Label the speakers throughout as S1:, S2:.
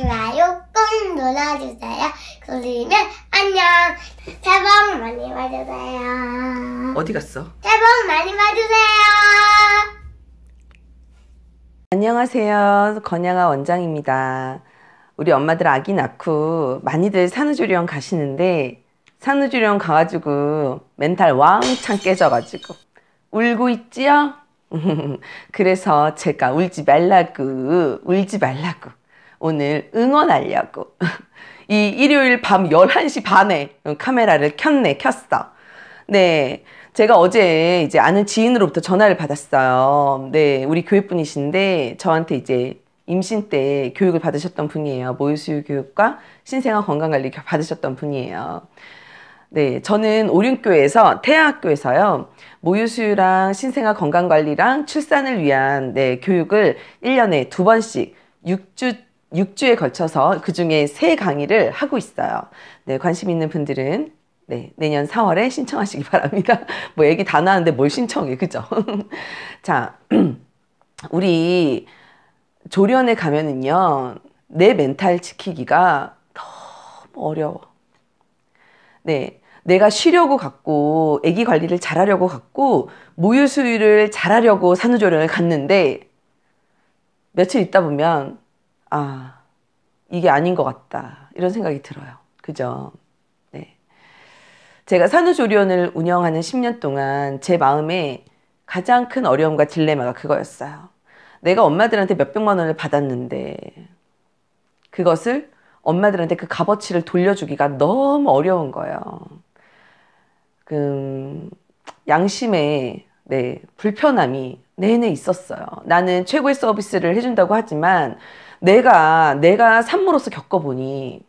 S1: 좋아요 꼭 눌러주세요. 그러면 안녕. 새해 복 많이 받으세요. 어디 갔어? 새해 복 많이 받으세요. 안녕하세요. 건양아 원장입니다. 우리 엄마들 아기 낳고 많이들 산후조리원 가시는데 산후조리원 가가지고 멘탈 왕창 깨져가지고 울고 있지요? 그래서 제가 울지 말라고 울지 말라고 오늘 응원하려고 이 일요일 밤 11시 반에 카메라를 켰네 켰어 네 제가 어제 이제 아는 지인으로부터 전화를 받았어요 네 우리 교육분이신데 저한테 이제 임신 때 교육을 받으셨던 분이에요 모유수유 교육과 신생아 건강관리 받으셨던 분이에요 네, 저는 오륜교에서 태아학교에서요. 모유수유랑 신생아 건강관리랑 출산을 위한 네, 교육을 일년에두 번씩 육주 6주에 걸쳐서 그 중에 세 강의를 하고 있어요. 네, 관심 있는 분들은 네, 내년 4월에 신청하시기 바랍니다. 뭐 얘기 다 나왔는데 뭘 신청해, 그죠? 자, 우리 조련에 가면은요, 내 멘탈 지키기가 너무 어려워. 네, 내가 쉬려고 갖고, 애기 관리를 잘하려고 갖고, 모유 수유를 잘하려고 산후조련을 갔는데, 며칠 있다 보면 아, 이게 아닌 것 같다. 이런 생각이 들어요. 그죠? 네. 제가 산후조리원을 운영하는 10년 동안 제 마음에 가장 큰 어려움과 딜레마가 그거였어요. 내가 엄마들한테 몇백만 원을 받았는데 그것을 엄마들한테 그 값어치를 돌려주기가 너무 어려운 거예요. 그 양심의 네, 불편함이 내내 있었어요. 나는 최고의 서비스를 해준다고 하지만 내가 내가 산모로서 겪어보니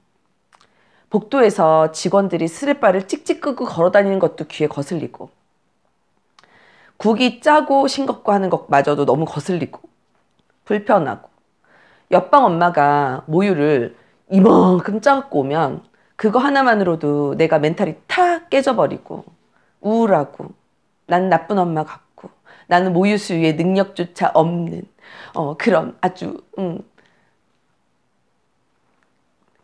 S1: 복도에서 직원들이 스레바를 찍찍 끄고 걸어다니는 것도 귀에 거슬리고 국이 짜고 싱겁고 하는 것마저도 너무 거슬리고 불편하고 옆방 엄마가 모유를 이만큼 짜갖고 오면 그거 하나만으로도 내가 멘탈이 탁 깨져버리고 우울하고 난 나쁜 엄마 같고 나는 모유수유의 능력조차 없는 어, 그런 아주 음,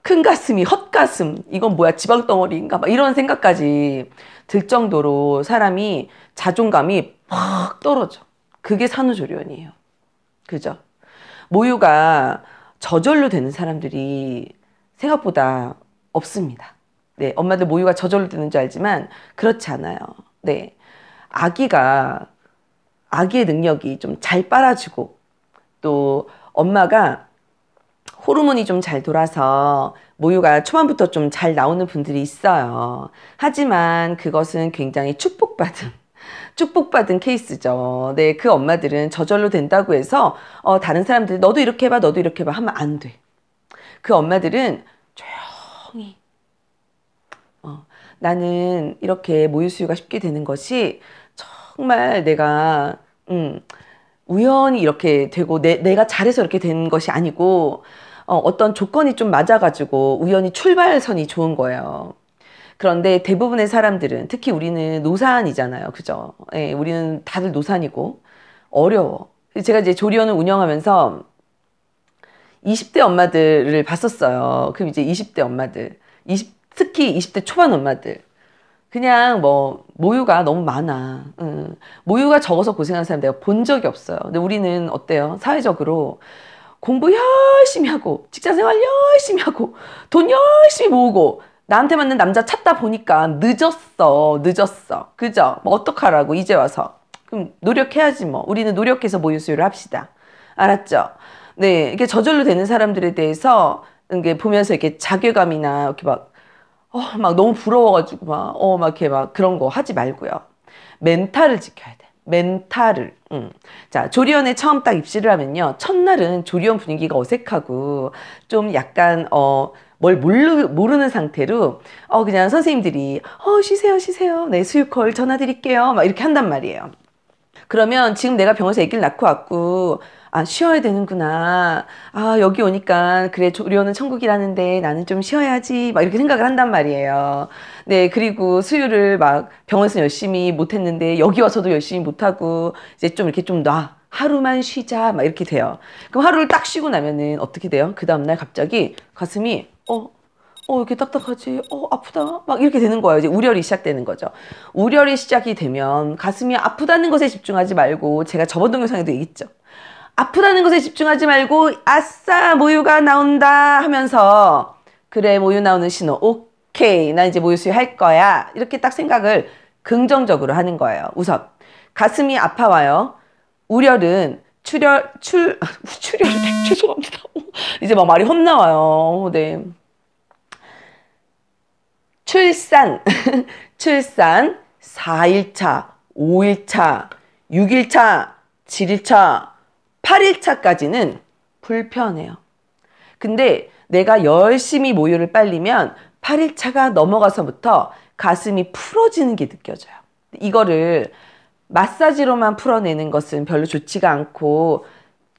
S1: 큰 가슴이 헛가슴 이건 뭐야 지방 덩어리인가 막 이런 생각까지 들 정도로 사람이 자존감이 확 떨어져 그게 산후조리원이에요 그죠 모유가 저절로 되는 사람들이 생각보다 없습니다 네 엄마들 모유가 저절로 되는 줄 알지만 그렇지 않아요 네 아기가 아기의 능력이 좀 잘 빨아주고 또 엄마가 호르몬이 좀 잘 돌아서 모유가 초반부터 좀 잘 나오는 분들이 있어요. 하지만 그것은 굉장히 축복받은 축복받은 케이스죠. 네, 그 엄마들은 저절로 된다고 해서 어, 다른 사람들이 너도 이렇게 해봐, 너도 이렇게 해봐 하면 안 돼. 그 엄마들은 조용히 어, 나는 이렇게 모유 수유가 쉽게 되는 것이 정말 내가 음, 우연히 이렇게 되고 내, 내가 잘해서 이렇게 된 것이 아니고 어, 어떤 조건이 좀 맞아가지고 우연히 출발선이 좋은 거예요. 그런데 대부분의 사람들은 특히 우리는 노산이잖아요. 그죠? 예, 우리는 다들 노산이고 어려워. 제가 이제 조리원을 운영하면서 20대 엄마들을 봤었어요. 그럼 이제 20대 엄마들, 20, 특히 20대 초반 엄마들. 그냥 뭐 모유가 너무 많아. 응. 모유가 적어서 고생하는 사람 내가 본 적이 없어요. 근데 우리는 어때요? 사회적으로 공부 열심히 하고 직장생활 열심히 하고 돈 열심히 모으고 나한테 맞는 남자 찾다 보니까 늦었어 늦었어 그죠 뭐 어떡하라고 이제 와서 그럼 노력해야지 뭐 우리는 노력해서 모유 수유를 합시다 알았죠 네 이게 저절로 되는 사람들에 대해서 이게 보면서 이렇게 자괴감이나 이렇게 막 어, 막 너무 부러워가지고 막, 어, 막 이렇게 막 그런 거 하지 말고요. 멘탈을 지켜야 돼. 멘탈을. 음. 자, 조리원에 처음 딱 입시를 하면요. 첫날은 조리원 분위기가 어색하고 좀 약간 어, 뭘 모르, 모르는 상태로 어, 그냥 선생님들이 어, 쉬세요, 쉬세요. 네, 수유콜 전화 드릴게요. 막 이렇게 한단 말이에요. 그러면 지금 내가 병원에서 애기를 낳고 왔고 아, 쉬어야 되는구나. 아, 여기 오니까, 그래, 조리원는 천국이라는데 나는 좀 쉬어야지. 막 이렇게 생각을 한단 말이에요. 네, 그리고 수유를 막 병원에서 열심히 못했는데 여기 와서도 열심히 못하고 이제 좀 이렇게 좀 놔. 하루만 쉬자. 막 이렇게 돼요. 그럼 하루를 딱 쉬고 나면은 어떻게 돼요? 그 다음날 갑자기 가슴이, 어, 어, 이렇게 딱딱하지? 어, 아프다? 막 이렇게 되는 거예요. 이제 우려이 시작되는 거죠. 우려이 시작이 되면 가슴이 아프다는 것에 집중하지 말고 제가 저번 동영상에도 얘기했죠. 아프다는 것에 집중하지 말고 아싸 모유가 나온다 하면서 그래 모유 나오는 신호 오케이 나 이제 모유 수유할 거야 이렇게 딱 생각을 긍정적으로 하는 거예요. 우선 가슴이 아파와요. 우려는 출혈 출 출혈 죄송합니다. 이제 막 말이 혼나와요. 네. 출산 출산 4일차, 5일차, 6일차, 7일차 8일차까지는 불편해요. 근데 내가 열심히 모유를 빨리면 8일차가 넘어가서부터 가슴이 풀어지는 게 느껴져요. 이거를 마사지로만 풀어내는 것은 별로 좋지가 않고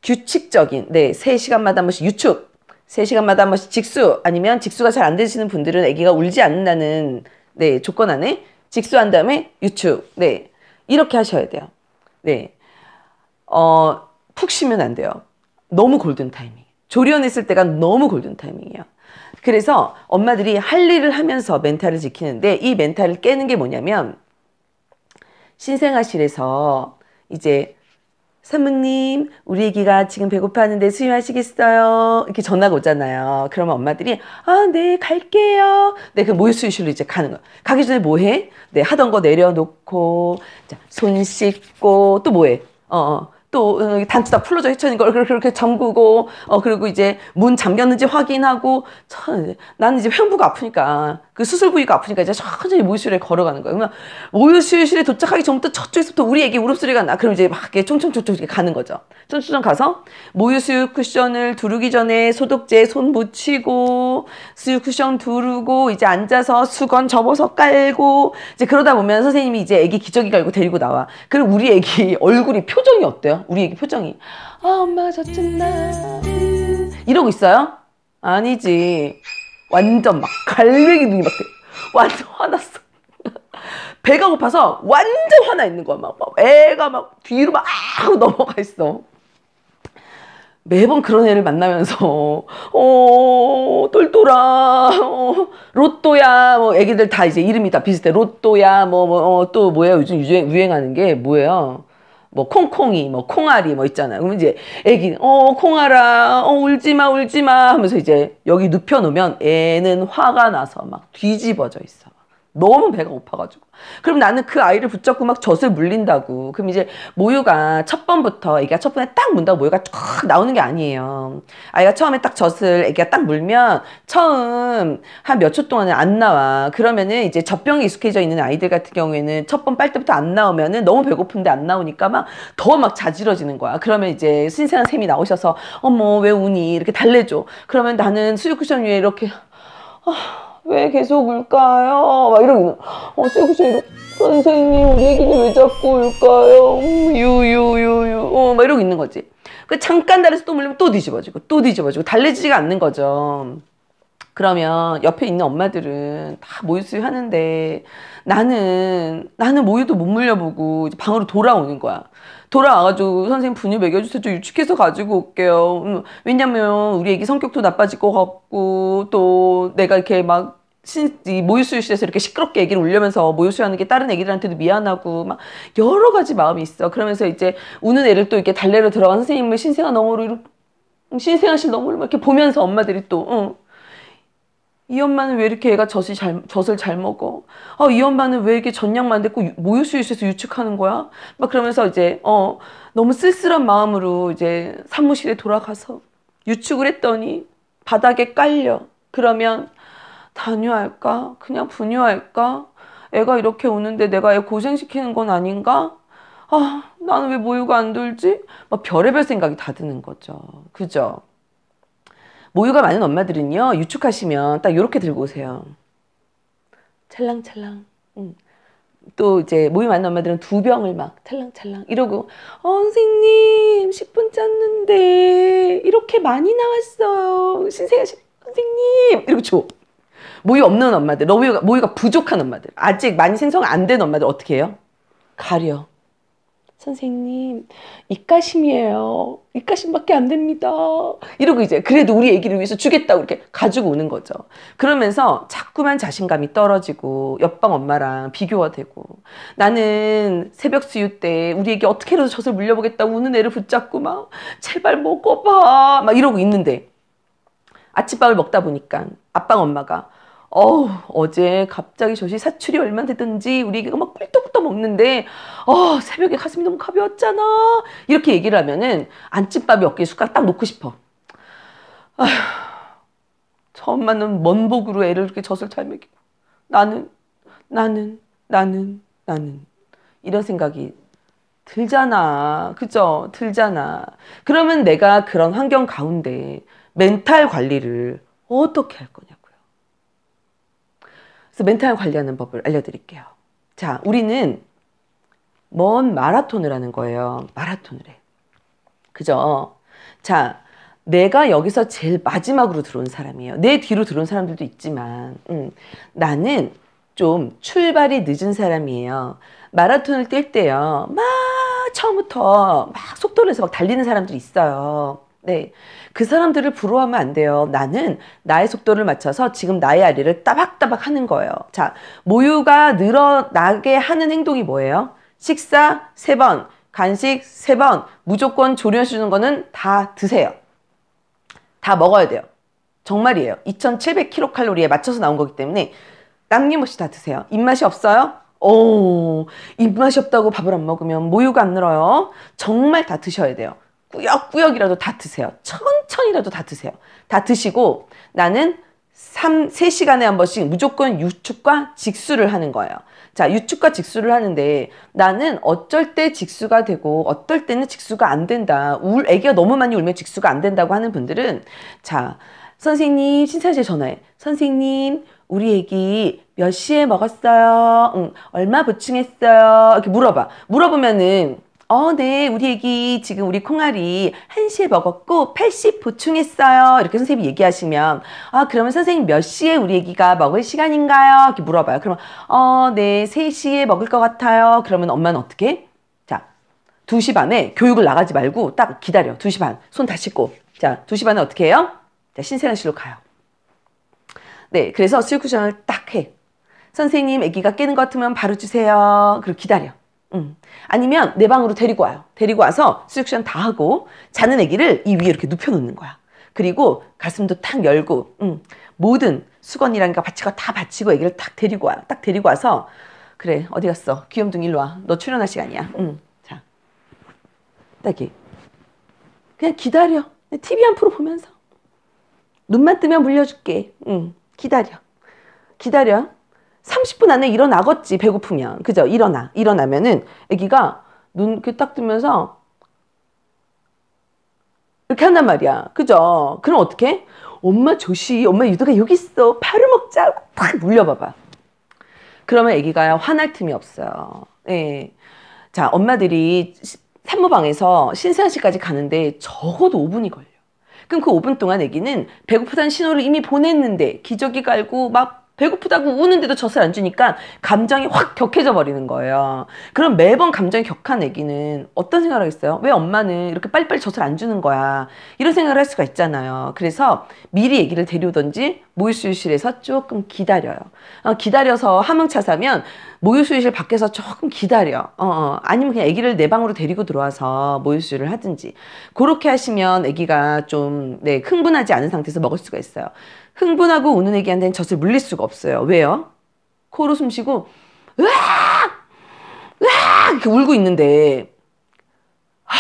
S1: 규칙적인 네, 3시간마다 한 번씩 유축, 3시간마다 한 번씩 직수 아니면 직수가 잘 안 되시는 분들은 아기가 울지 않는다는 네, 조건 안에 직수한 다음에 유축. 네. 이렇게 하셔야 돼요. 네. 어, 푹 쉬면 안 돼요. 너무 골든 타이밍. 조련했을 리 때가 너무 골든 타이밍이에요. 그래서 엄마들이 할 일을 하면서 멘탈을 지키는데 이 멘탈을 깨는 게 뭐냐면 신생아실에서 이제 사모님 우리 애기가 지금 배고파하는데 수유하시겠어요? 이렇게 전화가 오잖아요. 그러면 엄마들이 아 네 갈게요. 네그 모유 수유실로 이제 가는 거. 가기 전에 뭐해? 네 하던 거 내려놓고 자, 손 씻고 또 뭐해? 어, 어또 어, 단추 다풀러져 헤쳐진 걸 그렇게 잠그고 어 그리고 이제 문 잠겼는지 확인하고 나는 이제 횡원부가 아프니까 그 수술 부위가 아프니까 이제 천천히 모유수유실에 걸어가는 거예요. 그러면 모유수유실에 도착하기 전부터 저쪽에서부터 우리 애기 울음소리가 나. 그럼 이제 막 이렇게 총총총총 이렇게 가는 거죠. 총총총 가서 모유수유 쿠션을 두르기 전에 소독제 손 묻히고 수유 쿠션 두르고 이제 앉아서 수건 접어서 깔고 이제 그러다 보면 선생님이 이제 애기 기저귀 갈고 데리고 나와. 그럼 우리 애기 얼굴이 표정이 어때요? 우리 애기 표정이 아 엄마 저찐 나. 이러고 있어요? 아니지. 완전 막 갈매기 눈이 막 돼. 완전 화났어. 배가 고파서 완전 화나 있는 거야. 막, 막 애가 막 뒤로 막 하고 넘어가 있어. 매번 그런 애를 만나면서 어 똘똘아 어, 로또야 뭐 애기들 다 이제 이름이 다 비슷해 로또야 뭐뭐또 어, 뭐야 요즘 유행, 유행하는 게 뭐예요 뭐 콩콩이 뭐 콩알이 뭐 있잖아요. 그럼 이제 애기 어 콩알아 어 울지마 울지마 하면서 이제 여기 눕혀놓으면 애는 화가 나서 막 뒤집어져 있어. 너무 배가 고파가지고 그럼 나는 그 아이를 붙잡고 막 젖을 물린다고 그럼 이제 모유가 첫 번부터 애기가 첫 번에 딱 문다고 모유가 쫙 나오는 게 아니에요 아이가 처음에 딱 젖을 애기가 딱 물면 처음 한 몇 초 동안은 안 나와 그러면은 이제 젖병에 익숙해져 있는 아이들 같은 경우에는 첫 번 빨 때부터 안 나오면은 너무 배고픈데 안 나오니까 막 더막 막 자지러지는 거야 그러면 이제 신생한 쌤이 나오셔서 어머 왜 우니 이렇게 달래줘 그러면 나는 수유 쿠션 위에 이렇게 어... 왜 계속 울까요? 막 이러면 어 쎄구쎄 이러 선생님 우리 애기는 왜 자꾸 울까요? 유유유유 음, 어, 막 이러고 있는 거지. 그 잠깐 달에서 또 물리면 또 뒤집어지고 또 뒤집어지고 달래지지가 않는 거죠. 그러면 옆에 있는 엄마들은 다 모유 수유하는데 나는 나는 모유도 못 물려보고 방으로 돌아오는 거야. 돌아와가지고 선생님 분유 먹여주세요. 저 유축해서 가지고 올게요. 음, 왜냐면 우리 애기 성격도 나빠질 것 같고 또 내가 이렇게 막 신, 이 모유수유실에서 이렇게 시끄럽게 얘기를 울려면서 모유수유하는 게 다른 애기들한테도 미안하고 막 여러 가지 마음이 있어. 그러면서 이제 우는 애를 또 이렇게 달래러 들어간 선생님을 신생아 너머로 이렇게 음, 신생아실 너머로 막 이렇게 보면서 엄마들이 또 응. 이 엄마는 왜 이렇게 애가 젖이 잘, 젖을 잘 먹어? 어, 이 엄마는 왜 이렇게 전약만 됐고 모유수유실에서 유축하는 거야? 막 그러면서 이제, 어, 너무 쓸쓸한 마음으로 이제 사무실에 돌아가서 유축을 했더니 바닥에 깔려. 그러면 단유할까? 그냥 분유할까? 애가 이렇게 우는데 내가 애 고생시키는 건 아닌가? 아, 나는 왜 모유가 안 돌지? 막 별의별 생각이 다 드는 거죠. 그죠? 모유가 많은 엄마들은요 유축하시면 딱 이렇게 들고 오세요. 찰랑찰랑. 음. 또 이제 모임 많은 엄마들은 두 병을 막 찰랑찰랑 이러고 어, 선생님 10분 짰는데 이렇게 많이 나왔어요 신세가 선생님 이러고 줘 모유 없는 엄마들 모유가, 모유가 부족한 엄마들 아직 많이 생성 안 된 엄마들 어떻게 해요? 가려 선생님, 입가심이에요. 입가심밖에 안 됩니다. 이러고 이제 그래도 우리 애기를 위해서 주겠다고 이렇게 가지고 오는 거죠. 그러면서 자꾸만 자신감이 떨어지고 옆방 엄마랑 비교가 되고 나는 새벽 수유 때 우리 애기 어떻게라도 젖을 물려보겠다 고 우는 애를 붙잡고 막 제발 먹어봐 막 이러고 있는데 아침밥을 먹다 보니까 아빠 엄마가 어우 어제 갑자기 저시 사출이 얼마나 됐든지 우리가 막꿀떡부터 먹는데 어 새벽에 가슴이 너무 가벼웠잖아 이렇게 얘기를 하면은 안찐밥이 어깨에 숟가락 딱 놓고 싶어 처음 만난 먼복으로 애를 이렇게 젖을 잘 먹이고 나는 나는 나는 나는 이런 생각이 들잖아. 그죠? 들잖아. 그러면 내가 그런 환경 가운데 멘탈 관리를 어떻게 할 거냐? 그래서 멘탈 관리하는 법을 알려드릴게요. 자, 우리는 먼 마라톤을 하는 거예요. 마라톤을 해. 그죠? 자, 내가 여기서 제일 마지막으로 들어온 사람이에요. 내 뒤로 들어온 사람들도 있지만, 음, 나는 좀 출발이 늦은 사람이에요. 마라톤을 뛸 때요. 막 처음부터 막 속도를 내서 막 달리는 사람들이 있어요. 네. 그 사람들을 부러워하면 안 돼요. 나는 나의 속도를 맞춰서 지금 나의 아리를 따박따박 하는 거예요. 자, 모유가 늘어나게 하는 행동이 뭐예요? 식사 세번 간식 세번 무조건 조려주는 거는 다 드세요. 다 먹어야 돼요. 정말이에요. 2700kcal에 맞춰서 나온 거기 때문에 남김없이 다 드세요. 입맛이 없어요? 오, 입맛이 없다고 밥을 안 먹으면 모유가 안 늘어요. 정말 다 드셔야 돼요. 꾸역꾸역이라도 다 드세요. 천천히라도 다 드세요. 다 드시고 나는 3, 3시간에 한 번씩 무조건 유축과 직수를 하는 거예요. 자, 유축과 직수를 하는데 나는 어쩔 때 직수가 되고 어떨 때는 직수가 안 된다. 울, 애기가 너무 많이 울면 직수가 안 된다고 하는 분들은 자, 선생님, 신사제 전화해. 선생님, 우리 애기 몇 시에 먹었어요? 응, 얼마 보충했어요? 이렇게 물어봐. 물어보면은 어, 네, 우리 애기 지금 우리 콩알이 1시에 먹었고 80 보충했어요. 이렇게 선생님이 얘기하시면 아, 그러면 선생님 몇 시에 우리 애기가 먹을 시간인가요? 이렇게 물어봐요. 그러면 어, 네, 3시에 먹을 것 같아요. 그러면 엄마는 어떻게? 자, 2시 반에 교육을 나가지 말고 딱 기다려. 2시 반. 손 다 씻고. 자, 2시 반에 어떻게 해요? 자, 신세란실로 가요. 네, 그래서 실쿠션을 딱 해. 선생님, 애기가 깨는 것 같으면 바로 주세요. 그리고 기다려. 아니면 내 방으로 데리고 와요. 데리고 와서 수액션 다 하고 자는 아기를 이 위에 이렇게 눕혀놓는 거야. 그리고 가슴도 탁 열고 음. 모든 수건이란 바치가 다 바치고 아기를 탁 데리고 와요. 딱 데리고 와서 그래 어디 갔어? 귀염둥이 일로 와. 너 출연할 시간이야. 음. 자, 딱이 그냥 기다려. TV 한 프로 보면서 눈만 뜨면 물려줄게. 음. 기다려. 기다려. 30분 안에 일어나겠지 배고프면 그죠 일어나 일어나면은 아기가 눈이딱 뜨면서 이렇게 한단 말이야 그죠 그럼 어떻게 엄마 조시 엄마 유도가 여기 있어 팔을 먹자고 탁 물려봐봐 그러면 아기가 화날 틈이 없어요 예. 자 엄마들이 산모방에서 신세아실까지 가는데 적어도 5분이 걸려 그럼 그 5분 동안 아기는 배고프다는 신호를 이미 보냈는데 기저귀 갈고 막 배고프다고 우는데도 젖을 안 주니까 감정이 확 격해져 버리는 거예요. 그럼 매번 감정이 격한 애기는 어떤 생각을 하겠어요? 왜 엄마는 이렇게 빨리빨리 젖을 안 주는 거야? 이런 생각을 할 수가 있잖아요. 그래서 미리 애기를 데려오든지 모유수유실에서 조금 기다려요. 어, 기다려서 함흥차 사면 모유수유실 밖에서 조금 기다려. 어, 어. 아니면 그냥 애기를 내 방으로 데리고 들어와서 모유수유를 하든지. 그렇게 하시면 애기가 좀 네, 흥분하지 않은 상태에서 먹을 수가 있어요. 흥분하고 우는 애기한테는 젖을 물릴 수가 없어요. 왜요? 코로 숨쉬고 으악! 으악! 이렇게 울고 있는데 하,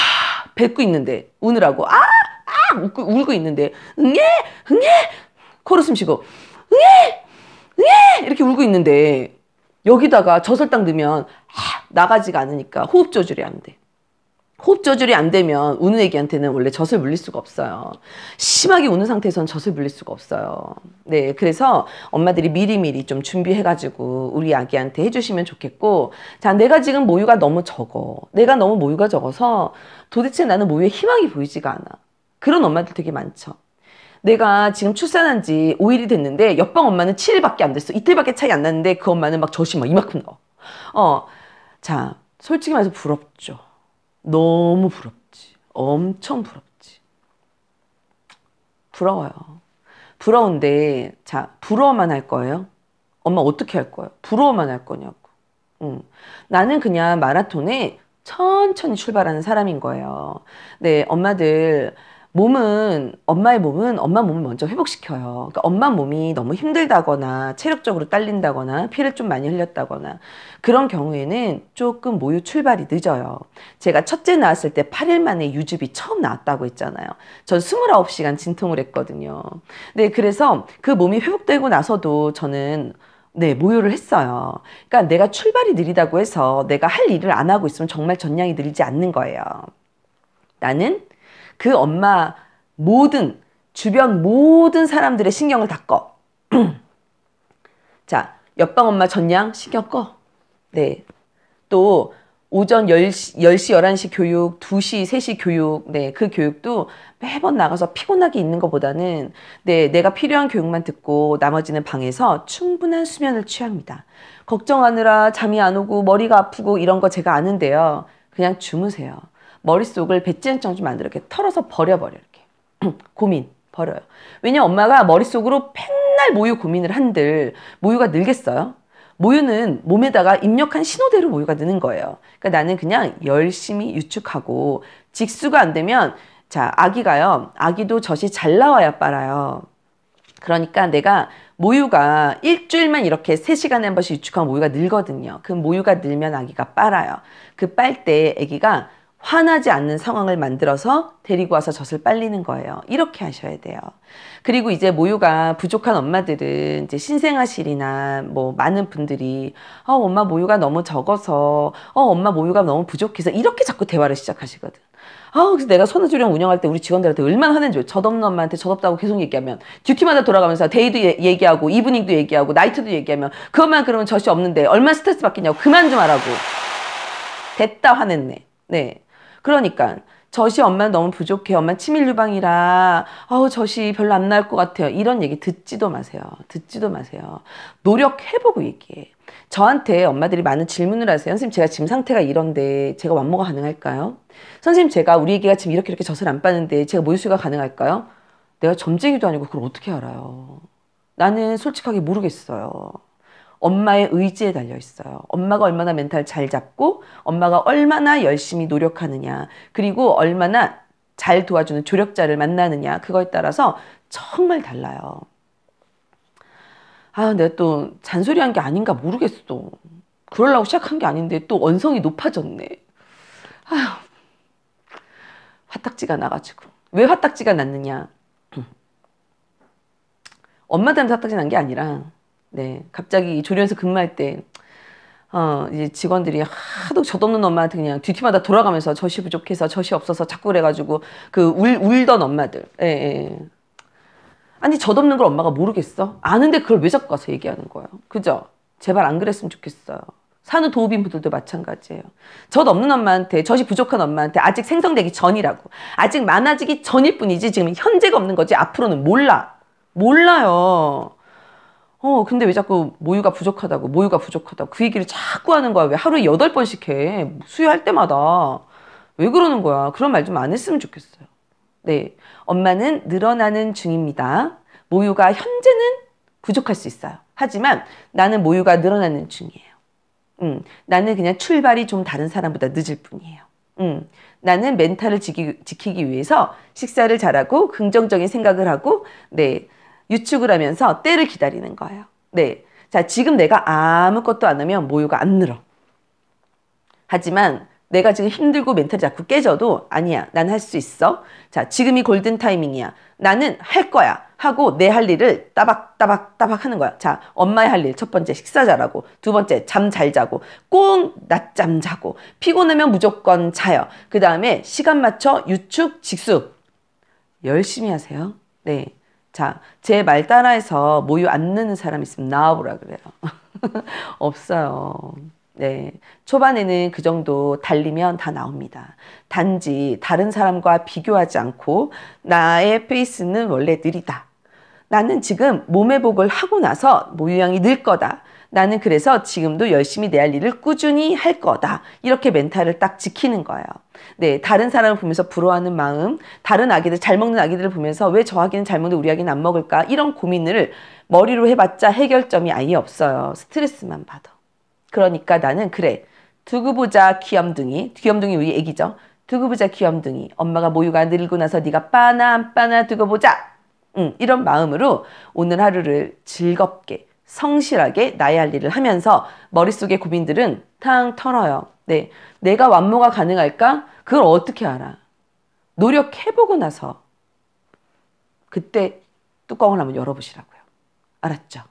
S1: 뱉고 있는데 우느라고 아! 아! 웃고, 울고 있는데 응애! 응애! 코로 숨쉬고 응애! 응애! 이렇게 울고 있는데 여기다가 젖을 딱 넣으면 하, 나가지가 않으니까 호흡 조절이 안 돼. 호흡 조절이 안 되면 우는 애기한테는 원래 젖을 물릴 수가 없어요. 심하게 우는 상태에서는 젖을 물릴 수가 없어요. 네, 그래서 엄마들이 미리미리 좀 준비해가지고 우리 아기한테 해주시면 좋겠고, 자, 내가 지금 모유가 너무 적어. 내가 너무 모유가 적어서 도대체 나는 모유에 희망이 보이지가 않아. 그런 엄마들 되게 많죠. 내가 지금 출산한 지 5일이 됐는데 옆방 엄마는 7일밖에 안 됐어. 이틀밖에 차이 안 나는데 그 엄마는 막 젖이 막 이만큼 넣어. 어, 자, 솔직히 말해서 부럽죠. 너무 부럽지. 엄청 부럽지. 부러워요. 부러운데, 자, 부러워만 할 거예요? 엄마 어떻게 할 거예요? 부러워만 할 거냐고. 음. 나는 그냥 마라톤에 천천히 출발하는 사람인 거예요. 네, 엄마들 몸은 엄마의 몸은 엄마 몸을 먼저 회복시켜요. 그러니까 엄마 몸이 너무 힘들다거나 체력적으로 딸린다거나 피를 좀 많이 흘렸다거나 그런 경우에는 조금 모유 출발이 늦어요. 제가 첫째 낳았을 때 8일 만에 유즙이 처음 나왔다고 했잖아요. 전 29시간 진통을 했거든요. 네, 그래서 그 몸이 회복되고 나서도 저는 네, 모유를 했어요. 그러니까 내가 출발이 느리다고 해서 내가 할 일을 안 하고 있으면 정말 전량이 늘지 않는 거예요. 나는 그 엄마 모든 주변 모든 사람들의 신경을 다 꺼. 자, 옆방 엄마 전양 신경 꺼. 네. 또 오전 10시, 10시, 11시 교육, 2시, 3시 교육, 네, 그 교육도 매번 나가서 피곤하게 있는 것보다는, 네, 내가 필요한 교육만 듣고 나머지는 방에서 충분한 수면을 취합니다. 걱정하느라 잠이 안 오고 머리가 아프고 이런 거 제가 아는데요. 그냥 주무세요. 머릿속을 배지연처럼 만들어 이렇게 털어서 버려버려 이렇게 고민 버려요. 왜냐 엄마가 머릿속으로 맨날 모유 고민을 한들 모유가 늘겠어요? 모유는 몸에다가 입력한 신호대로 모유가 느는 거예요. 그러니까 나는 그냥 열심히 유축하고 직수가 안 되면 자 아기가요. 아기도 젖이 잘 나와야 빨아요. 그러니까 내가 모유가 일주일만 이렇게 세시간에한 번씩 유축한 모유가 늘거든요. 그 모유가 늘면 아기가 빨아요. 그 빨 때 아기가 화나지 않는 상황을 만들어서 데리고 와서 젖을 빨리는 거예요. 이렇게 하셔야 돼요. 그리고 이제 모유가 부족한 엄마들은 이제 신생아실이나 뭐 많은 분들이 어, 엄마 모유가 너무 적어서 어, 엄마 모유가 너무 부족해서 이렇게 자꾸 대화를 시작하시거든. 아, 그래서 내가 선우주령 운영할 때 우리 직원들한테 얼마나 화낸지 젖없는 엄마한테 젖없다고 계속 얘기하면 듀티마다 돌아가면서 데이도 예, 얘기하고 이브닝도 얘기하고 나이트도 얘기하면 그것만 그러면 젖이 없는데 얼마나 스트레스 받겠냐고 그만 좀 하라고 됐다 화냈네. 네. 그러니까 젖이 엄마 너무 부족해. 엄마 치밀 유방이라 아우 젖이 별로 안 나을 것 같아요. 이런 얘기 듣지도 마세요. 듣지도 마세요. 노력해보고 얘기해. 저한테 엄마들이 많은 질문을 하세요. 선생님 제가 지금 상태가 이런데 제가 완모가 가능할까요? 선생님 제가 우리 애기가 지금 이렇게 이렇게 젖을 안 빠는데 제가 모유수유가 가능할까요? 내가 점쟁이도 아니고 그걸 어떻게 알아요? 나는 솔직하게 모르겠어요. 엄마의 의지에 달려 있어요. 엄마가 얼마나 멘탈 잘 잡고 엄마가 얼마나 열심히 노력하느냐 그리고 얼마나 잘 도와주는 조력자를 만나느냐 그거에 따라서 정말 달라요. 아 내가 또 잔소리한 게 아닌가 모르겠어. 그러려고 시작한 게 아닌데 또 원성이 높아졌네. 아휴 화딱지가 나가지고 왜 화딱지가 났느냐. 엄마한테 화딱지 난 게 아니라 네, 갑자기 조리원에서 근무할 때 어, 이제 직원들이 하도 젖없는 엄마한테 그냥 뒤티마다 돌아가면서 젖이 부족해서 젖이 없어서 자꾸 그래가지고 그 울, 울던 엄마들. 예, 예. 아니 젖없는 걸 엄마가 모르겠어? 아는데 그걸 왜 자꾸 가서 얘기하는 거예요. 그죠? 제발 안 그랬으면 좋겠어요. 사는 도우빈분들도 마찬가지예요. 젖 없는 엄마한테, 젖이 부족한 엄마한테 아직 생성되기 전이라고. 아직 많아지기 전일 뿐이지 지금 현재가 없는 거지 앞으로는 몰라. 몰라요. 어, 근데 왜 자꾸 모유가 부족하다고, 모유가 부족하다고. 그 얘기를 자꾸 하는 거야. 왜 하루에 여덟 번씩 해. 수유할 때마다. 왜 그러는 거야. 그런 말 좀 안 했으면 좋겠어요. 네. 엄마는 늘어나는 중입니다. 모유가 현재는 부족할 수 있어요. 하지만 나는 모유가 늘어나는 중이에요. 음, 나는 그냥 출발이 좀 다른 사람보다 늦을 뿐이에요. 음, 나는 멘탈을 지키, 지키기 위해서 식사를 잘하고 긍정적인 생각을 하고 네 유축을 하면서 때를 기다리는 거예요. 네. 자, 지금 내가 아무것도 안 하면 모유가 안 늘어. 하지만 내가 지금 힘들고 멘탈이 자꾸 깨져도 아니야. 난 할 수 있어. 자, 지금이 골든 타이밍이야. 나는 할 거야. 하고 내 할 일을 따박따박따박 따박 하는 거야. 자, 엄마의 할 일. 첫 번째 식사 잘하고, 두 번째 잠 잘 자고, 꼭 낮잠 자고, 피곤하면 무조건 자요. 그 다음에 시간 맞춰 유축, 직수. 열심히 하세요. 네. 자, 제 말 따라해서 모유 안 넣는 사람 있으면 나와보라 그래요. 없어요. 네. 초반에는 그 정도 달리면 다 나옵니다. 단지 다른 사람과 비교하지 않고 나의 페이스는 원래 느리다. 나는 지금 몸의 복을 하고 나서 모유양이 늘 거다. 나는 그래서 지금도 열심히 내 할 일을 꾸준히 할 거다. 이렇게 멘탈을 딱 지키는 거예요. 네, 다른 사람을 보면서 부러워하는 마음, 다른 아기들, 잘 먹는 아기들을 보면서 왜 저 아기는 잘 먹는데 우리 아기는 안 먹을까? 이런 고민을 머리로 해봤자 해결점이 아예 없어요. 스트레스만 받아. 그러니까 나는 그래. 두고 보자 귀염둥이. 귀염둥이 우리 애기죠. 두고 보자 귀염둥이. 엄마가 모유가 늘고 나서 네가 빠나 안 빠나 두고 보자. 응, 이런 마음으로 오늘 하루를 즐겁게 성실하게 나의 할 일을 하면서 머릿속의 고민들은 탕 털어요. 네. 내가 완모가 가능할까? 그걸 어떻게 알아? 노력해보고 나서 그때 뚜껑을 한번 열어보시라고요. 알았죠?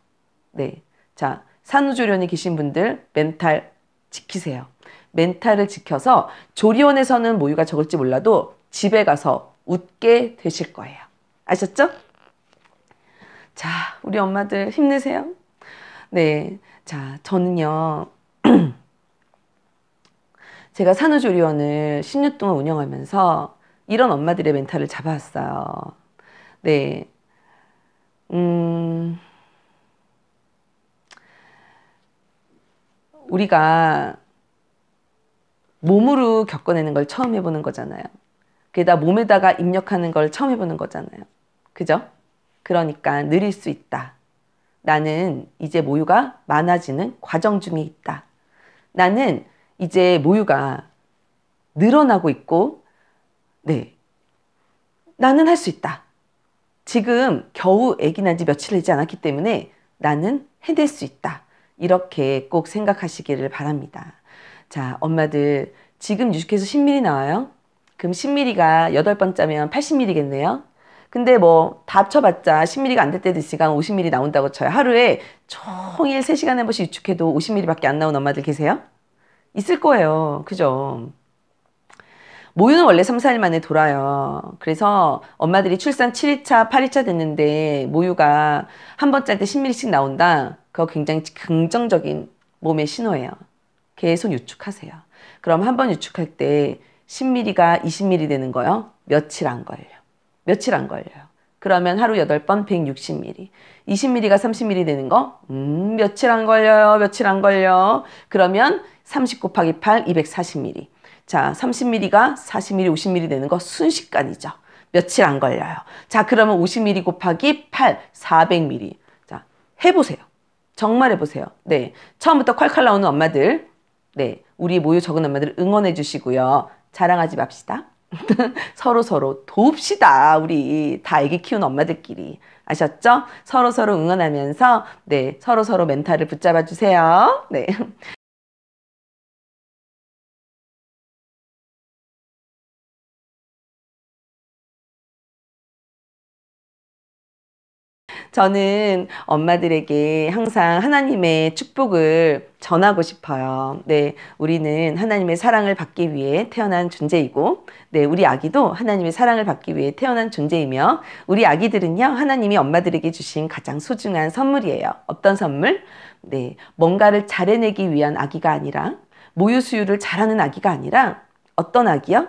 S1: 네. 자, 산후조리원에 계신 분들 멘탈 지키세요. 멘탈을 지켜서 조리원에서는 모유가 적을지 몰라도 집에 가서 웃게 되실 거예요. 아셨죠? 자, 우리 엄마들 힘내세요. 네. 자, 저는요. 제가 산후조리원을 10년 동안 운영하면서 이런 엄마들의 멘탈을 잡아왔어요. 네. 음. 우리가 몸으로 겪어내는 걸 처음 해보는 거잖아요. 게다 몸에다가 입력하는 걸 처음 해보는 거잖아요. 그죠? 그러니까 느릴 수 있다. 나는 이제 모유가 많아지는 과정 중에 있다. 나는 이제 모유가 늘어나고 있고, 네. 나는 할 수 있다. 지금 겨우 애기난 지 며칠 되지 않았기 때문에 나는 해낼 수 있다. 이렇게 꼭 생각하시기를 바랍니다. 자, 엄마들 지금 유식해서 1 0 m m 나와요. 그럼 1 0 m m 가 8번 짜면 8 0 m m 겠네요 근데 뭐 다쳐봤자 10mm가 안 될 때도 있으니까 50mm 나온다고 쳐요. 하루에 종일 3시간에 한 번씩 유축해도 50mm밖에 안 나온 엄마들 계세요? 있을 거예요. 그죠? 모유는 원래 3, 4일 만에 돌아요. 그래서 엄마들이 출산 7일차, 8일차 됐는데 모유가 한 번 짤 때 10mm씩 나온다. 그거 굉장히 긍정적인 몸의 신호예요. 계속 유축하세요. 그럼 한 번 유축할 때 10mm가 20mm 되는 거요. 며칠 안 걸려. 요 며칠 안 걸려요. 그러면 하루 8번 160ml. 20ml가 30ml 되는 거? 음, 며칠 안 걸려요. 며칠 안 걸려. 그러면 30 곱하기 8, 240ml. 자, 30ml가 40ml, 50ml 되는 거 순식간이죠. 며칠 안 걸려요. 자, 그러면 50ml 곱하기 8, 400ml. 자, 해보세요. 정말 해보세요. 네. 처음부터 콸콸 나오는 엄마들. 네. 우리 모유 적은 엄마들 응원해 주시고요. 자랑하지 맙시다. 서로 서로 돕시다. 우리 다 아기 키운 엄마들끼리. 아셨죠? 서로 서로 응원하면서 네, 서로 서로 멘탈을 붙잡아 주세요. 네. 저는 엄마들에게 항상 하나님의 축복을 전하고 싶어요. 네, 우리는 하나님의 사랑을 받기 위해 태어난 존재이고, 네, 우리 아기도 하나님의 사랑을 받기 위해 태어난 존재이며, 우리 아기들은요, 하나님이 엄마들에게 주신 가장 소중한 선물이에요. 어떤 선물? 네, 뭔가를 잘해내기 위한 아기가 아니라, 모유 수유를 잘하는 아기가 아니라, 어떤 아기요?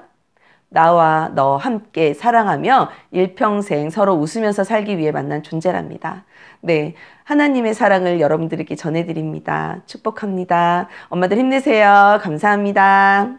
S1: 나와 너 함께 사랑하며 일평생 서로 웃으면서 살기 위해 만난 존재랍니다. 네. 하나님의 사랑을 여러분들에게 전해드립니다. 축복합니다. 엄마들 힘내세요. 감사합니다.